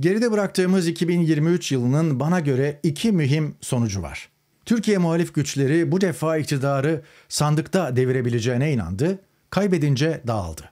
Geride bıraktığımız 2023 yılının bana göre iki mühim sonucu var. Türkiye muhalif güçleri bu defa iktidarı sandıkta devirebileceğine inandı, kaybedince dağıldı.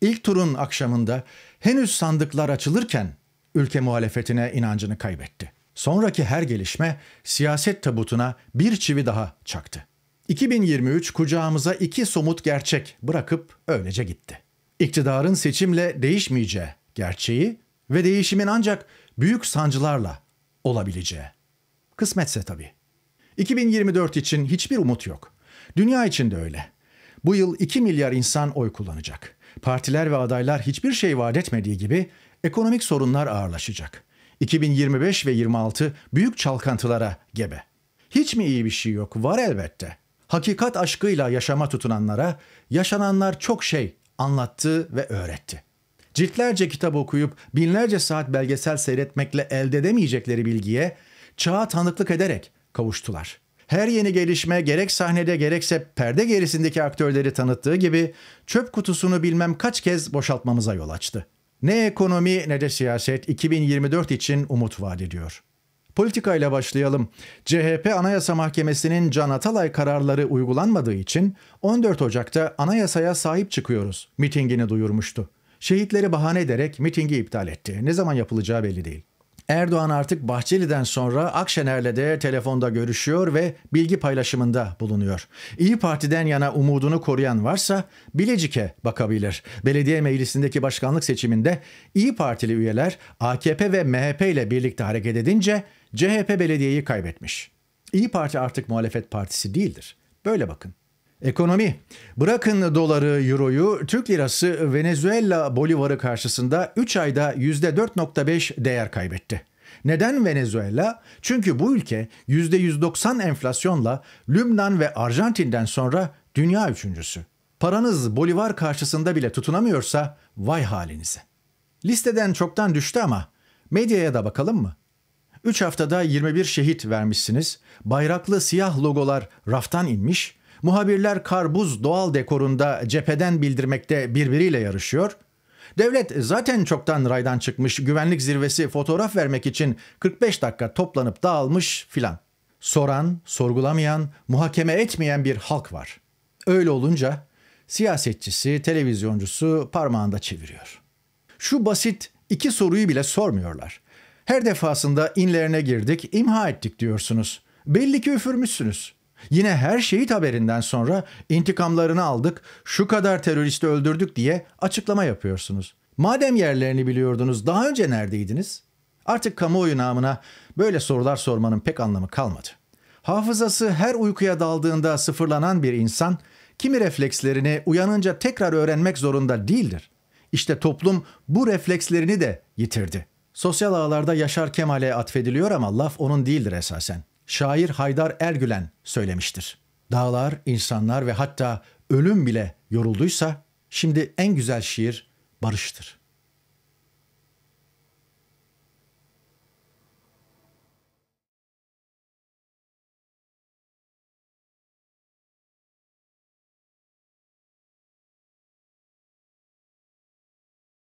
İlk turun akşamında henüz sandıklar açılırken ülke muhalefetine inancını kaybetti. Sonraki her gelişme siyaset tabutuna bir çivi daha çaktı. 2023 kucağımıza iki somut gerçek bırakıp öylece gitti. İktidarın seçimle değişmeyeceği gerçeği ve değişimin ancak büyük sancılarla olabileceği. Kısmetse tabii. 2024 için hiçbir umut yok. Dünya için de öyle. Bu yıl 2 milyar insan oy kullanacak. Partiler ve adaylar hiçbir şey vaat etmediği gibi ekonomik sorunlar ağırlaşacak. 2025 ve 26 büyük çalkantılara gebe. Hiç mi iyi bir şey yok? Var elbette. Hakikat aşkıyla yaşama tutunanlara yaşananlar çok şey anlattı ve öğretti ciltlerce kitap okuyup binlerce saat belgesel seyretmekle elde edemeyecekleri bilgiye çağa tanıklık ederek kavuştular. Her yeni gelişme gerek sahnede gerekse perde gerisindeki aktörleri tanıttığı gibi çöp kutusunu bilmem kaç kez boşaltmamıza yol açtı. Ne ekonomi ne de siyaset 2024 için umut vaat ediyor. Politikayla başlayalım. CHP Anayasa Mahkemesi'nin Can Atalay kararları uygulanmadığı için 14 Ocak'ta anayasaya sahip çıkıyoruz mitingini duyurmuştu. Şehitleri bahane ederek mitingi iptal etti. Ne zaman yapılacağı belli değil. Erdoğan artık Bahçeli'den sonra Akşener'le de telefonda görüşüyor ve bilgi paylaşımında bulunuyor. İyi Parti'den yana umudunu koruyan varsa Bilecik'e bakabilir. Belediye meclisindeki başkanlık seçiminde İyi Partili üyeler AKP ve MHP ile birlikte hareket edince CHP belediyeyi kaybetmiş. İyi Parti artık muhalefet partisi değildir. Böyle bakın. Ekonomi. Bırakın doları, euroyu, Türk lirası Venezuela bolivarı karşısında 3 ayda %4.5 değer kaybetti. Neden Venezuela? Çünkü bu ülke %190 enflasyonla Lübnan ve Arjantin'den sonra dünya üçüncüsü. Paranız bolivar karşısında bile tutunamıyorsa vay halinize. Listeden çoktan düştü ama medyaya da bakalım mı? 3 haftada 21 şehit vermişsiniz. Bayraklı siyah logolar raftan inmiş. Muhabirler karbuz doğal dekorunda cepheden bildirmekte birbiriyle yarışıyor. Devlet zaten çoktan raydan çıkmış güvenlik zirvesi fotoğraf vermek için 45 dakika toplanıp dağılmış filan. Soran, sorgulamayan, muhakeme etmeyen bir halk var. Öyle olunca siyasetçisi, televizyoncusu parmağında çeviriyor. Şu basit iki soruyu bile sormuyorlar. Her defasında inlerine girdik, imha ettik diyorsunuz. Belli ki üfürmüşsünüz. Yine her şehit haberinden sonra intikamlarını aldık, şu kadar teröristi öldürdük diye açıklama yapıyorsunuz. Madem yerlerini biliyordunuz daha önce neredeydiniz? Artık kamuoyu namına böyle sorular sormanın pek anlamı kalmadı. Hafızası her uykuya daldığında sıfırlanan bir insan kimi reflekslerini uyanınca tekrar öğrenmek zorunda değildir. İşte toplum bu reflekslerini de yitirdi. Sosyal ağlarda Yaşar Kemal'e atfediliyor ama laf onun değildir esasen şair Haydar Ergülen söylemiştir. Dağlar, insanlar ve hatta ölüm bile yorulduysa şimdi en güzel şiir barıştır.